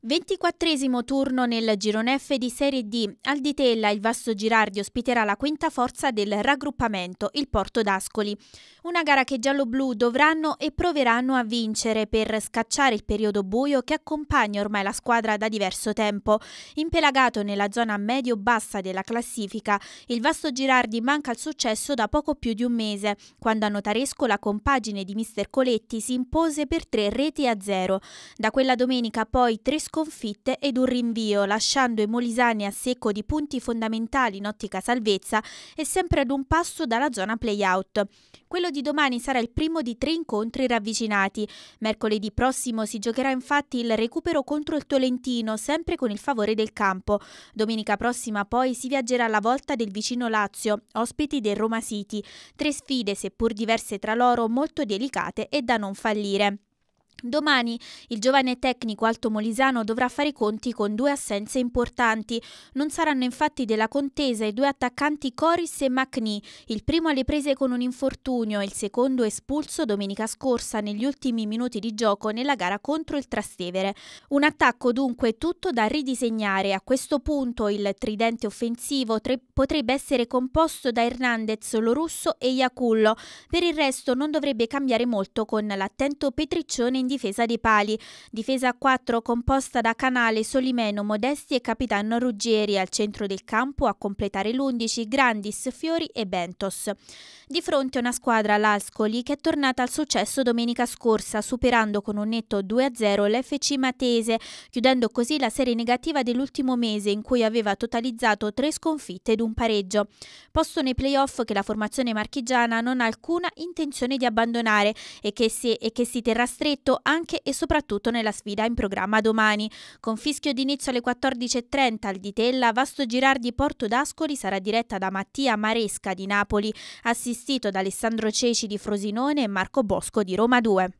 24 turno nel girone F di Serie D. Al Ditella il Vasto Girardi, ospiterà la quinta forza del raggruppamento, il Porto d'Ascoli. Una gara che giallo-blu dovranno e proveranno a vincere per scacciare il periodo buio che accompagna ormai la squadra da diverso tempo. Impelagato nella zona medio-bassa della classifica, il Vasto Girardi manca il successo da poco più di un mese, quando a Notaresco la compagine di mister Coletti si impose per tre reti a zero. Da quella domenica poi tre sconfitte ed un rinvio, lasciando i molisani a secco di punti fondamentali in ottica salvezza e sempre ad un passo dalla zona playout. Quello di domani sarà il primo di tre incontri ravvicinati. Mercoledì prossimo si giocherà infatti il recupero contro il Tolentino, sempre con il favore del campo. Domenica prossima poi si viaggerà alla volta del vicino Lazio, ospiti del Roma City. Tre sfide, seppur diverse tra loro, molto delicate e da non fallire. Domani il giovane tecnico altomolisano dovrà fare i conti con due assenze importanti. Non saranno infatti della contesa i due attaccanti Coris e Macni, il primo alle prese con un infortunio e il secondo espulso domenica scorsa negli ultimi minuti di gioco nella gara contro il Trastevere. Un attacco dunque tutto da ridisegnare. A questo punto il tridente offensivo potrebbe essere composto da Hernandez, Lorusso e Iacullo. Per il resto non dovrebbe cambiare molto con l'attento Petriccione in in difesa dei pali. Difesa 4 composta da Canale, Solimeno, Modesti e Capitano Ruggeri al centro del campo a completare l'11 Grandis, Fiori e Bentos. Di fronte una squadra l'Ascoli che è tornata al successo domenica scorsa superando con un netto 2-0 l'FC Matese, chiudendo così la serie negativa dell'ultimo mese in cui aveva totalizzato tre sconfitte ed un pareggio. Posto nei playoff che la formazione marchigiana non ha alcuna intenzione di abbandonare e che, si, e che si terrà stretto anche e soprattutto nella sfida in programma domani. Con fischio d'inizio alle 14.30 al Ditella, Vasto Girardi Porto d'Ascoli sarà diretta da Mattia Maresca di Napoli, assistito da Alessandro Ceci di Frosinone e Marco Bosco di Roma 2.